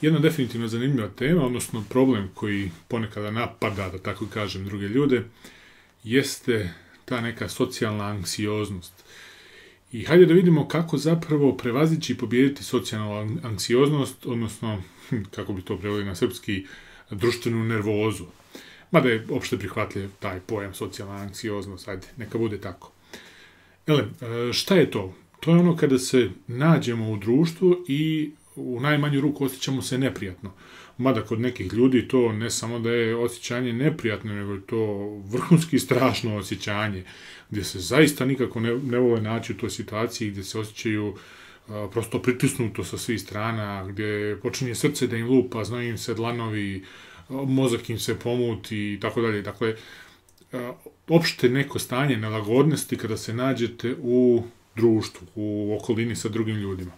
Jedna definitivno zanimljiva tema, odnosno problem koji ponekada napada, da tako kažem, druge ljude, jeste ta neka socijalna anksioznost. I hajde da vidimo kako zapravo prevazići i pobijediti socijalnu anksioznost, odnosno, hm, kako bi to preveli na srpski, društvenu nervozu. Mada je opšte prihvatljiv taj pojam socijalna anksioznost, ajde, neka bude tako. Ele, e, šta je to? To je ono kada se nađemo u društvu i u najmanju ruku osjećamo se neprijatno. Mada kod nekih ljudi to ne samo da je osjećanje neprijatno, nego je to vrhunski strašno osjećanje, gdje se zaista nikako ne, vole naći u toj situaciji, gdje se osjećaju prosto pritisnuto sa svih strana, gdje počinje srce da im lupa, znaju im se dlanovi, mozak im se pomuti i tako dalje. Dakle, opšte neko stanje nelagodnosti kada se nađete u društvu, u okolini sa drugim ljudima.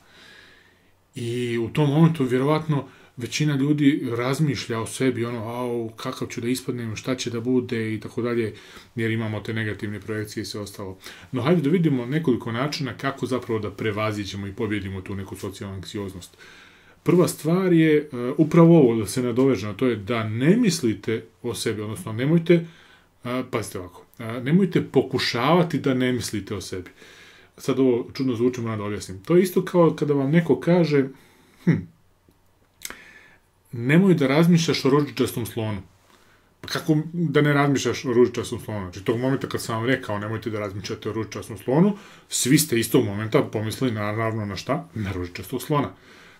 I u tom momentu vjerovatno većina ljudi razmišlja o sebi, ono, au, kakav ću da ispadnem, šta će da bude i tako dalje, jer imamo te negativne projekcije i sve ostalo. No, hajde da vidimo nekoliko načina kako zapravo da prevazićemo i pobjedimo tu neku socijalnu anksioznost. Prva stvar je e, upravo ovo da se nadoveže na to je da ne mislite o sebi, odnosno nemojte, pazite ovako, nemojte pokušavati da ne mislite o sebi sad ovo čudno zvuči, moram da objasnim. To je isto kao kada vam neko kaže, hm, nemoj da razmišljaš o ružičastom slonu. Pa kako da ne razmišljaš o ružičastom slonu? Znači, tog momenta kad sam vam rekao nemojte da razmišljate o ružičastom slonu, svi ste istog momenta pomislili naravno na šta? Na ružičastog slona.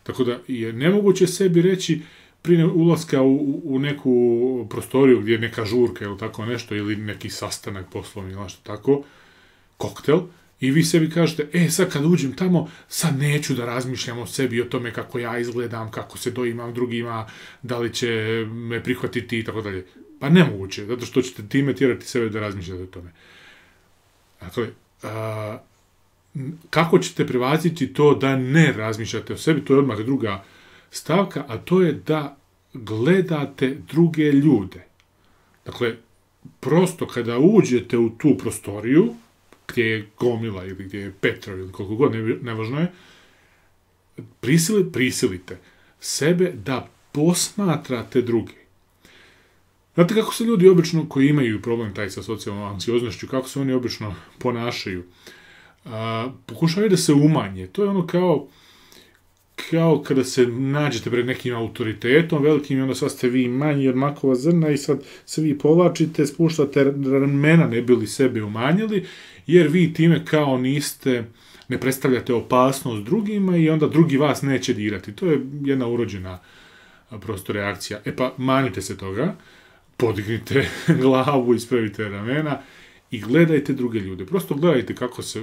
Tako da je nemoguće sebi reći prije ulaska u, neku prostoriju gdje je neka žurka ili tako nešto ili neki sastanak poslovni ili nešto tako, koktel, i vi sebi kažete, e sad kad uđem tamo, sad neću da razmišljam o sebi, o tome kako ja izgledam, kako se doimam drugima, da li će me prihvatiti i tako dalje. Pa nemoguće, zato što ćete time tjerati sebe da razmišljate o tome. Dakle, kako ćete privaziti to da ne razmišljate o sebi, to je odmah druga stavka, a to je da gledate druge ljude. Dakle, prosto kada uđete u tu prostoriju, gdje je Gomila ili gdje je Petro ili koliko god, nevažno je, prisilite sebe da posmatrate druge. Znate kako se ljudi obično koji imaju problem taj sa socijalnom anksioznošću, kako se oni obično ponašaju? A, pokušavaju da se umanje. To je ono kao kao kada se nađete pred nekim autoritetom velikim i onda sad ste vi manji od makova zrna i sad se vi povlačite, spuštate ramena ne bili sebe umanjili jer vi time kao niste, ne predstavljate opasnost drugima i onda drugi vas neće dirati. To je jedna urođena prosto reakcija. E pa manite se toga, podignite glavu, ispravite ramena i gledajte druge ljude. Prosto gledajte kako se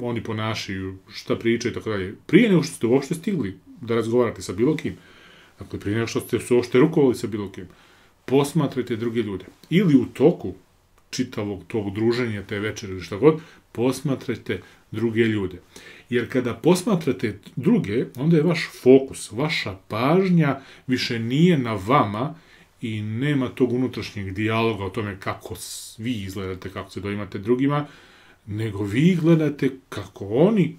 oni ponašaju, šta pričaju i tako dalje. Prije nego što ste uopšte stigli da razgovarate sa bilo kim, dakle prije nego što ste uopšte rukovali sa bilo kim, posmatrajte druge ljude. Ili u toku čitavog tog druženja, te večere ili šta god, posmatrajte druge ljude. Jer kada posmatrate druge, onda je vaš fokus, vaša pažnja više nije na vama i nema tog unutrašnjeg dijaloga o tome kako vi izgledate, kako se doimate drugima, nego vi gledate kako oni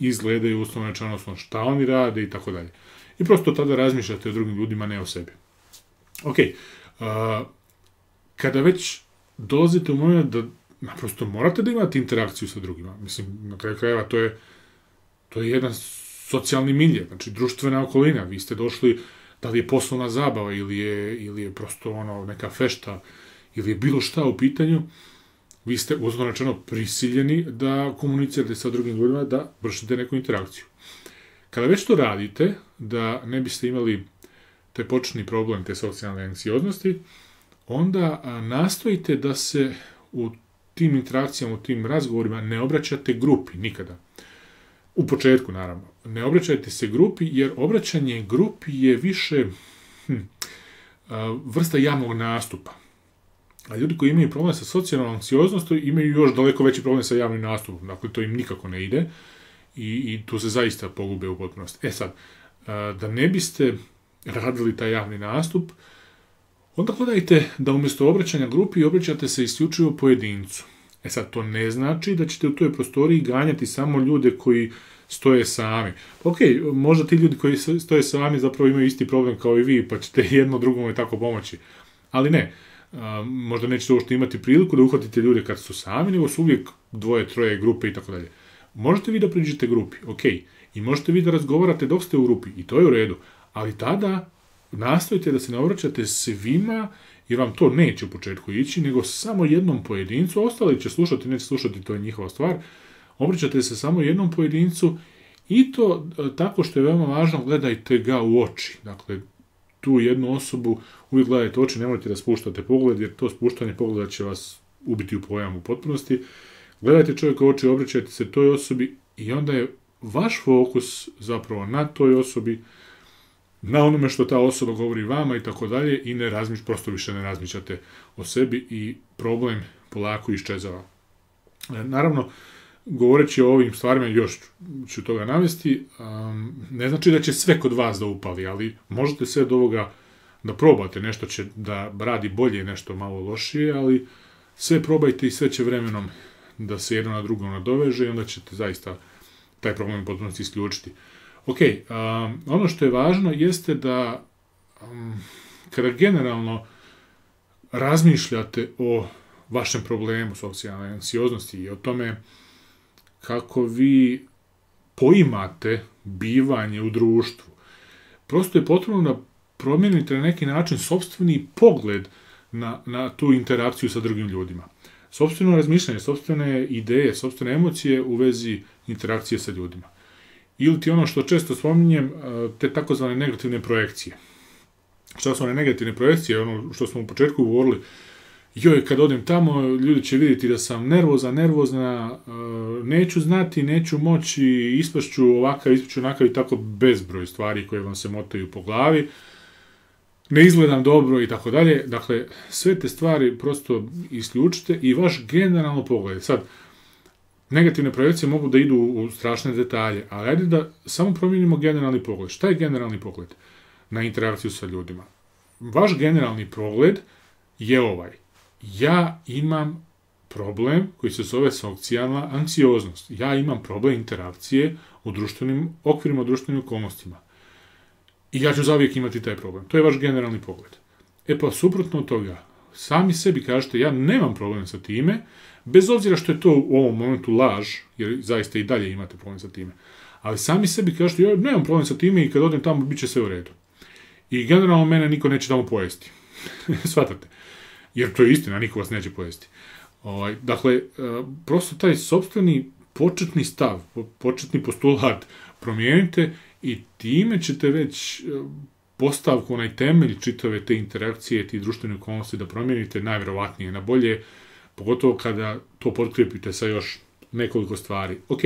izgledaju u rečeno, odnosno šta oni rade i tako dalje. I prosto tada razmišljate o drugim ljudima, ne o sebi. Ok, kada već dolazite u moment da naprosto morate da imate interakciju sa drugima. Mislim, na kraju krajeva to je, to je jedan socijalni milje, znači društvena okolina. Vi ste došli, da li je poslovna zabava ili je, ili prosto ono neka fešta ili je bilo šta u pitanju, vi ste uzmano prisiljeni da komunicirate sa drugim ljudima, da vršite neku interakciju. Kada već to radite, da ne biste imali taj početni problem te socijalne anksioznosti, onda nastojite da se u tim interakcijama, u tim razgovorima ne obraćate grupi nikada. U početku, naravno. Ne obraćajte se grupi, jer obraćanje grupi je više hm, vrsta javnog nastupa. A ljudi koji imaju problem sa socijalnom anksioznostom imaju još daleko veći problem sa javnim nastupom. Dakle, to im nikako ne ide i, i tu se zaista pogube u potpunosti. E sad, da ne biste radili taj javni nastup, Onda gledajte da umjesto obraćanja grupi obraćate se isključivo pojedincu. E sad, to ne znači da ćete u toj prostoriji ganjati samo ljude koji stoje sami. Ok, možda ti ljudi koji stoje sami zapravo imaju isti problem kao i vi, pa ćete jedno drugome tako pomoći. Ali ne, možda nećete uopšte imati priliku da uhvatite ljude kad su sami, nego su uvijek dvoje, troje grupe i tako Možete vi da priđete grupi, ok, i možete vi da razgovarate dok ste u grupi, i to je u redu, ali tada nastojite da se ne obraćate svima, jer vam to neće u početku ići, nego samo jednom pojedincu, ostali će slušati, neće slušati, to je njihova stvar, obraćate se samo jednom pojedincu i to e, tako što je veoma važno, gledajte ga u oči. Dakle, tu jednu osobu uvijek gledajte oči, nemojte da spuštate pogled, jer to spuštanje pogleda će vas ubiti u pojam u potpunosti. Gledajte čovjeka u oči, obraćajte se toj osobi i onda je vaš fokus zapravo na toj osobi, na onome što ta osoba govori vama i tako dalje i ne razmiš, prosto više ne razmišljate o sebi i problem polako iščezava. E, naravno, govoreći o ovim stvarima, još ću toga navesti, ne znači da će sve kod vas da upali, ali možete sve do ovoga da probate, nešto će da radi bolje, nešto malo lošije, ali sve probajte i sve će vremenom da se jedno na drugo nadoveže i onda ćete zaista taj problem potpuno isključiti. Ok, ono što je važno jeste da mm, kada generalno razmišljate o vašem problemu socijalne ansioznosti i o tome kako vi poimate bivanje u društvu, prosto je potrebno da promijenite na neki način sobstveni pogled na, na tu interakciju sa drugim ljudima. Sobstveno razmišljanje, sobstvene ideje, sobstvene emocije u vezi interakcije sa ljudima ili ti ono što često spominjem, e, te takozvane negativne projekcije. Šta su one negativne projekcije? Ono što smo u početku govorili, joj, kad odem tamo, ljudi će vidjeti da sam nervoza, nervozna, e, neću znati, neću moći, ispašću ovakav, ispašću onakav i tako bezbroj stvari koje vam se motaju po glavi, ne izgledam dobro i tako dalje. Dakle, sve te stvari prosto isključite i vaš generalno pogled. Sad, Negativne projekcije mogu da idu u strašne detalje, ali ajde da samo promijenimo generalni pogled. Šta je generalni pogled na interakciju sa ljudima? Vaš generalni pogled je ovaj. Ja imam problem koji se zove socijalna anksioznost. Ja imam problem interakcije u društvenim okvirima, u društvenim okolnostima. I ja ću zauvijek imati taj problem. To je vaš generalni pogled. E pa suprotno od toga, Sami sebi kažete, ja nemam problem sa time, bez obzira što je to u ovom momentu laž, jer zaista i dalje imate problem sa time. Ali sami sebi kažete, ja nemam problem sa time i kad odem tamo bit će sve u redu. I generalno mene niko neće tamo pojesti. Svatate. Jer to je istina, niko vas neće pojesti. Ovaj, dakle, e, prosto taj sobstveni početni stav, početni postulat promijenite i time ćete već e, postavku, onaj temelj čitave te interakcije, ti društvene okolnosti da promijenite, najvjerojatnije, na bolje, pogotovo kada to potkrijepite sa još nekoliko stvari. Ok,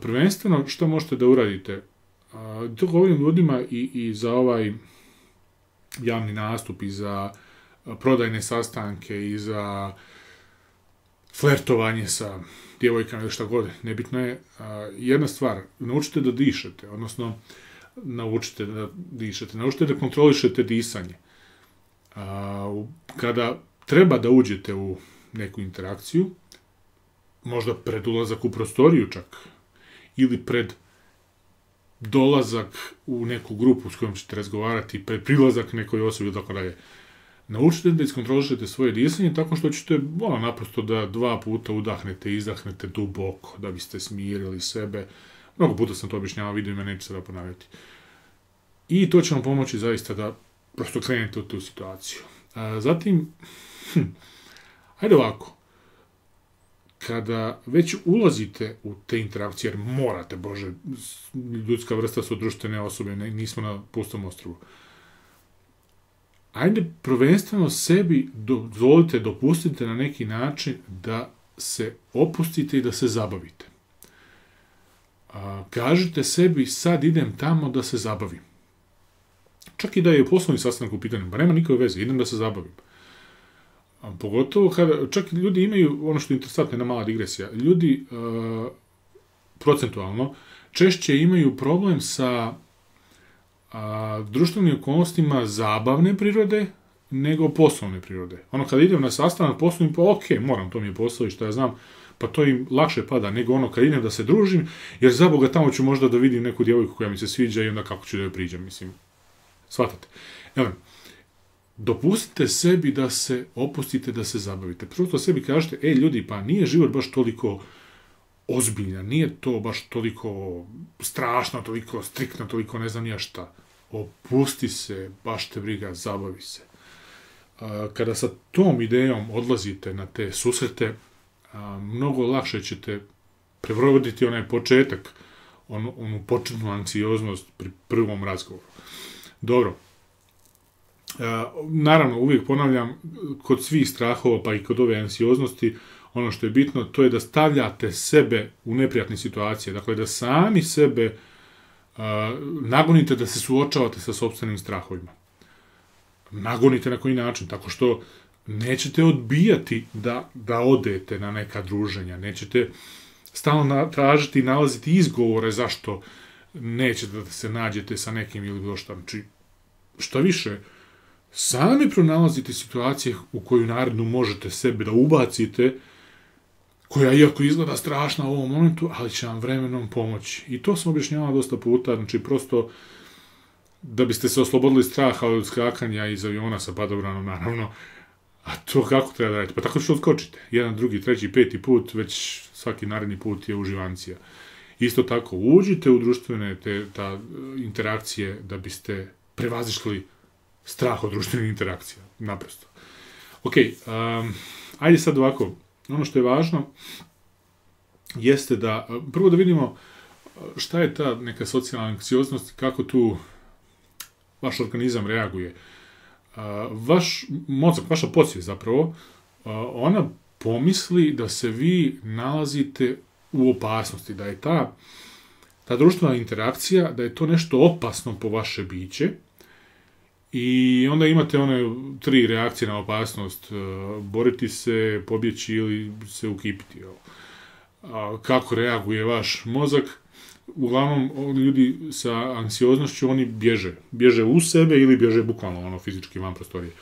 prvenstveno što možete da uradite? to govorim ljudima i, za ovaj javni nastup i za prodajne sastanke i za flertovanje sa djevojkama ili šta god, nebitno je. jedna stvar, naučite da dišete, odnosno naučite da dišete, naučite da kontrolišete disanje. kada treba da uđete u neku interakciju, možda pred ulazak u prostoriju čak, ili pred dolazak u neku grupu s kojom ćete razgovarati, pred prilazak nekoj osobi tako naučite da iskontrolišete svoje disanje tako što ćete ono, naprosto da dva puta udahnete i izdahnete duboko, da biste smirili sebe, Mnogo puta sam to objašnjavao, vidim, neću sada ponavljati. I to će vam pomoći zaista da prosto krenete u tu situaciju. zatim, hm, ajde ovako, kada već ulazite u te interakcije, jer morate, Bože, ljudska vrsta su društvene osobe, nismo na pustom ostrovu, ajde prvenstveno sebi dozvolite, dopustite na neki način da se opustite i da se zabavite a, kažite sebi sad idem tamo da se zabavim. Čak i da je poslovni sastanak u pitanju, pa nema nikakve veze, idem da se zabavim. A, pogotovo čak i ljudi imaju, ono što je interesantno, jedna mala digresija, ljudi procentualno češće imaju problem sa društvenim okolnostima zabavne prirode nego poslovne prirode. Ono kada idem na sastanak poslovni, pa ok, moram, to mi je posao i što ja znam, pa to im lakše pada nego ono kad idem da se družim, jer za Boga tamo ću možda da vidim neku djevojku koja mi se sviđa i onda kako ću da joj priđem, mislim. Svatate. Evo, dopustite sebi da se opustite, da se zabavite. Prosto sebi kažete, e ljudi, pa nije život baš toliko ozbiljna, nije to baš toliko strašno, toliko striktno, toliko ne znam ja šta. Opusti se, baš te briga, zabavi se. Kada sa tom idejom odlazite na te susrete, a, mnogo lakše ćete prevroditi onaj početak, onu početnu anksioznost pri prvom razgovoru. Dobro, e, naravno uvijek ponavljam, kod svih strahova pa i kod ove anksioznosti, ono što je bitno to je da stavljate sebe u neprijatne situacije, dakle da sami sebe e, nagonite da se suočavate sa sobstvenim strahovima. Nagonite na koji način, tako što nećete odbijati da, odete na neka druženja, nećete stalno tražiti i nalaziti izgovore zašto nećete da se nađete sa nekim ili bilo šta. Znači, što više, sami pronalazite situacije u koju narednu možete sebi da ubacite, koja iako izgleda strašna u ovom momentu, ali će vam vremenom pomoći. I to sam objašnjavao dosta puta, znači prosto da biste se oslobodili straha od skakanja iz aviona sa padobranom, naravno, a to kako treba raditi? Pa tako što odskočite. Jedan, drugi, treći, peti put, već svaki naredni put je uživancija. Isto tako, uđite u društvene te, e, interakcije da biste prevazišli strah od društvenih interakcija. Naprosto. Ok, ajde sad ovako. Ono što je važno jeste da, e, prvo da vidimo e, šta je ta neka socijalna anksioznost, kako tu vaš organizam reaguje vaš mozak, vaša podsvijest zapravo, ona pomisli da se vi nalazite u opasnosti, da je ta, ta društvena interakcija, da je to nešto opasno po vaše biće, i onda imate one tri reakcije na opasnost, e, boriti se, pobjeći ili se ukipiti. Kako reaguje vaš mozak? uglavnom ljudi sa ansioznošću oni bježe, bježe u sebe ili bježe bukvalno ono fizički van prostorije.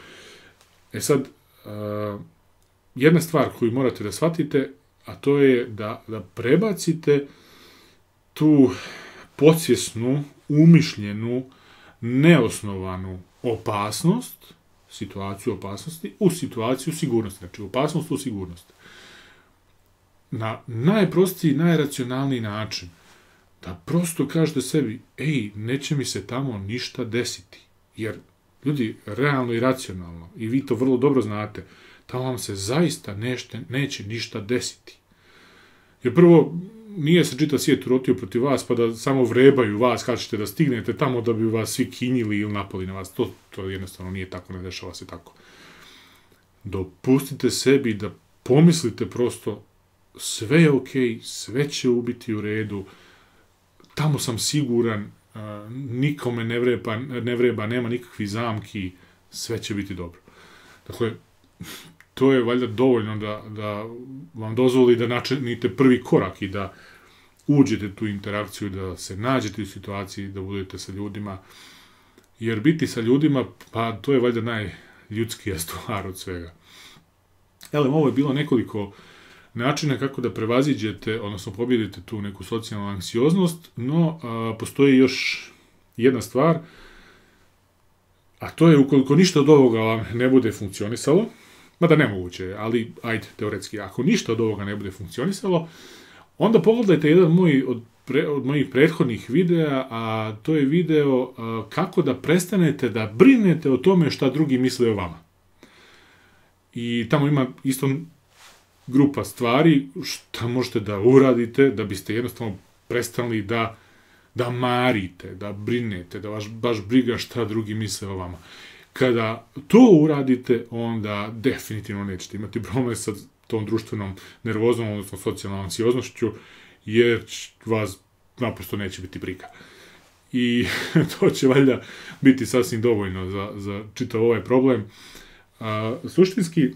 E sad, e, jedna stvar koju morate da shvatite, a to je da, prebacite tu podsjesnu, umišljenu, neosnovanu opasnost, situaciju opasnosti, u situaciju sigurnosti. Znači, opasnost u sigurnost. Na najprostiji, najracionalniji način – da prosto kažete sebi, ej, neće mi se tamo ništa desiti. Jer, ljudi, realno i racionalno, i vi to vrlo dobro znate, tamo vam se zaista nešte, neće ništa desiti. Jer prvo, nije se čitav svijet urotio protiv vas, pa da samo vrebaju vas kažete da stignete tamo da bi vas svi kinjili ili napali na vas. To, to jednostavno nije tako, ne dešava se tako. Dopustite sebi da pomislite prosto sve je okej, okay, sve će ubiti u redu, tamo sam siguran, nikome ne vreba, nema nikakvih zamki, sve će biti dobro. Dakle, to je valjda dovoljno da, vam dozvoli da načinite prvi korak i da uđete tu interakciju, da se nađete u situaciji, da budete sa ljudima. Jer biti sa ljudima, pa to je valjda najljudskija stvar od svega. Evo, ovo je bilo nekoliko načina kako da prevaziđete, odnosno pobjedite tu neku socijalnu anksioznost, no postoji još jedna stvar, a to je ukoliko ništa od ovoga vam ne bude funkcionisalo, mada nemoguće, ali ajde, teoretski, ako ništa od ovoga ne bude funkcionisalo, onda pogledajte jedan od, mojih prethodnih videa, a to je video kako da prestanete da brinete o tome šta drugi misle o vama. I tamo ima isto grupa stvari šta možete da uradite da biste jednostavno prestali da, da marite, da brinete, da vas baš briga šta drugi misle o vama. Kada to uradite, onda definitivno nećete imati problem sa tom društvenom nervozom, odnosno socijalnom ansioznošću, jer vas naprosto neće biti briga. I to će valjda biti sasvim dovoljno za, za čitav ovaj problem. suštinski,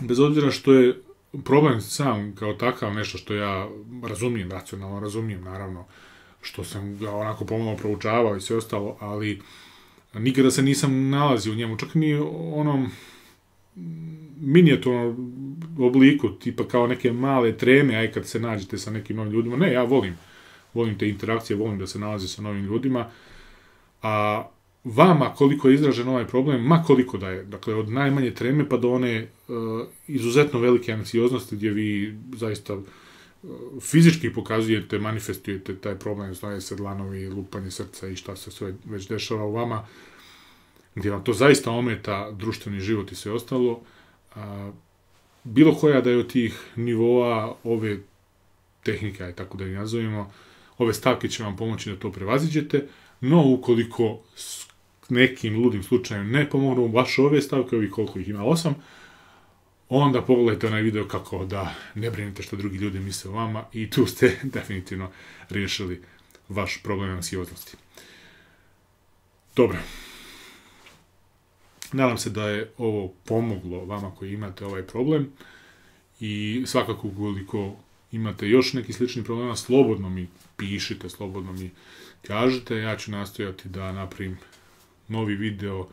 bez obzira što je problem sam kao takav nešto što ja razumijem, racionalno razumijem naravno, što sam ga onako pomalo proučavao i sve ostalo, ali nikada se nisam nalazio u njemu, čak ni onom minijaturnom obliku, tipa kao neke male treme, aj kad se nađete sa nekim novim ljudima, ne, ja volim, volim te interakcije, volim da se nalazi sa novim ljudima, a vama koliko je izražen ovaj problem, ma koliko da je, dakle od najmanje treme pa do one e, izuzetno velike anksioznosti gdje vi zaista e, fizički pokazujete, manifestujete taj problem, znaje i lupanje srca i šta se sve već dešava u vama, gdje vam to zaista ometa društveni život i sve ostalo, e, bilo koja da je od tih nivoa ove tehnika, tako da ih nazovimo, ove stavke će vam pomoći da to prevaziđete, no ukoliko nekim ludim slučajem ne pomognu, baš ove stavke, ovih koliko ih ima, osam, onda pogledajte onaj video kako da ne brinete što drugi ljudi misle o vama i tu ste definitivno riješili vaš problem ansioznosti Dobro. Nadam se da je ovo pomoglo vama koji imate ovaj problem i svakako ukoliko imate još neki slični problema, slobodno mi pišite, slobodno mi kažete, ja ću nastojati da napravim novi video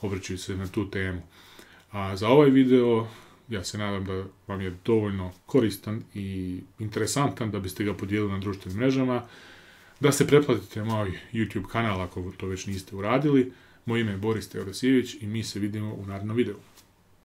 obraćaju se na tu temu. A za ovaj video ja se nadam da vam je dovoljno koristan i interesantan da biste ga podijelili na društvenim mrežama, da se pretplatite na moj YouTube kanal ako to već niste uradili. Moje ime je Boris Teodosijević i mi se vidimo u narednom videu.